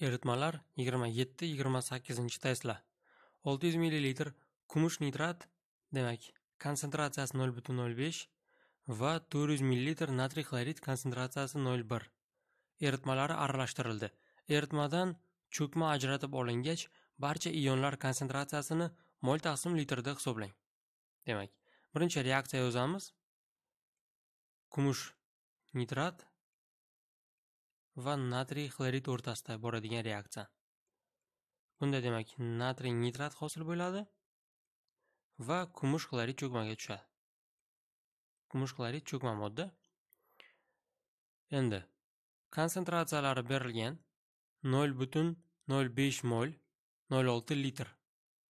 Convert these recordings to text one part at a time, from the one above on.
Eritmalar 27-28 Tesla. 600 ml kumush nitrat, demak, konsentratsiyasi 0.05 va 400 ml natriy xlorid konsentratsiyasi 0.1. Eritmalari aralashtirildi. Eritmadan cho'kma ajratib olingach, barcha ionlar konsentratsiyasini mol taqsim litrda hisoblang. Demak, birinchi reaksiya yozamiz. Kumush nitrat va natriy xlorid o'rtasida boradigan reaksiya. Bunda demak, natriy nitrat hosil bo'ladi va kumush xlorid cho'kmaga tushadi. Kumush xlorid cho'kma modda. Endi konsentratsiyalari berilgan 0.05 mol 0.6 litr.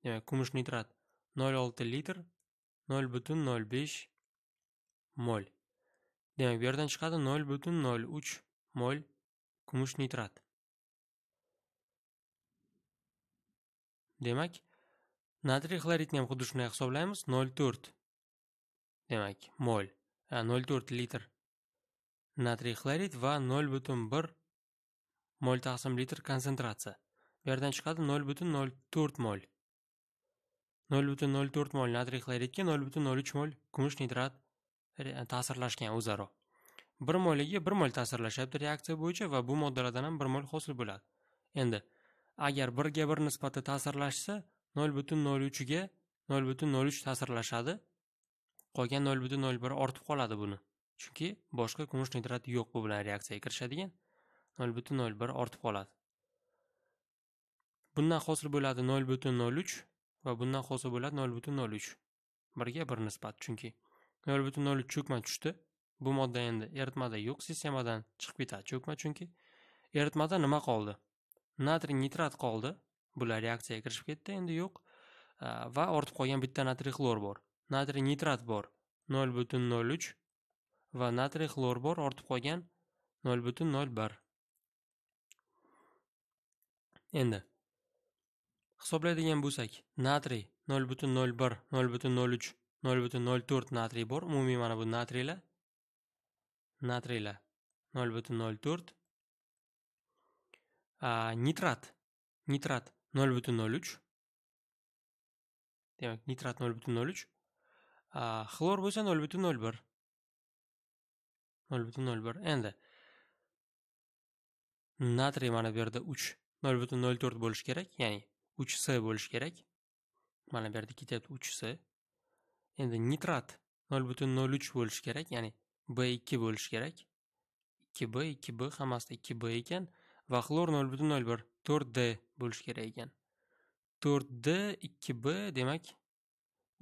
Demak, kumush nitrat 0.6 litr 0.05 mol. Demak, bu yerdan chiqadi 0.03 mol kumush nitrat demak natriy xloridni ham xuddi shunday hisoblaymiz 0,4 demak mol 0,4 litr natriy xlorid va 0,1 mol taqsim litr konsentratsiya bu yerdan chiqadi 0,04 mol 0,04 mol natriy xloridga 0,03 mol kumush nitrat ta'sirlashgan o'zaro bir moyliga bir mol ta'sirlashyapti reaksiya bo'yicha va bu moddalardan ham bir mol hosil bo'ladi endi agar birga bir nisbati ta'sirlashsa nol butun nol uchiga nol butun nol uch ta'sirlashadi qolgan nol butun nol bir ortib qoladi buni chunki boshqa kumush nitrat yo'q bu bilan reaksiyaga kirishadigan nol butun nol bir ortib qoladi bundan hosil bo'ladi nol butun nol uch va bundan hosil bo'ladi nol butun nol uch birga bir nisbat chunki nol butun nol uch cho'kma tushdi bu modda endi eritmada yo'q sistemadan chiqib ketadi cho'kma chunki eritmada nima qoldi natriy nitrat qoldi bular reaksiyaga kirishib ketdi endi yo'q va ortib qolgan bitta natriy xlor bor natriy nitrat bor nol butun nol uch va natriy xlor bor ortib qolgan nol butun nol bir endi hisoblaydigan bo'lsak natriy nol butun nol bir nol butun nol uch nol butun nol to'rt natriy bor umumiy mana bu natriylar натрийла 0,04 а, nitrat nitrat 0,03 demak nitrat 0,03 a, xlor bo'lsa 0,01 0,01 endi natriy mana bu yerda 3 0,04 bo'lishi kerak ya'ni 3s bo'lishi kerak mana bu yerda ketyapti 3s endi nitrat 0,03 bo'lishi kerak ya'ni b 2 bo'lishi kerak 2b 2b hammasi 2b ekan va xlor 0.01 4d bo'lishi kerak ekan 4d 2b demak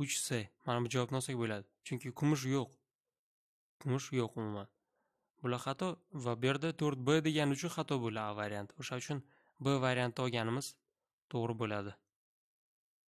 3c mana bu javobni olsak bo'ladi chunki kumush yo'q kumush yo'q umuman bular xato va bu yerda 4b degani uchun xato bo'ladi a variant o'sha uchun b variantni olganimiz to'g'ri bo'ladi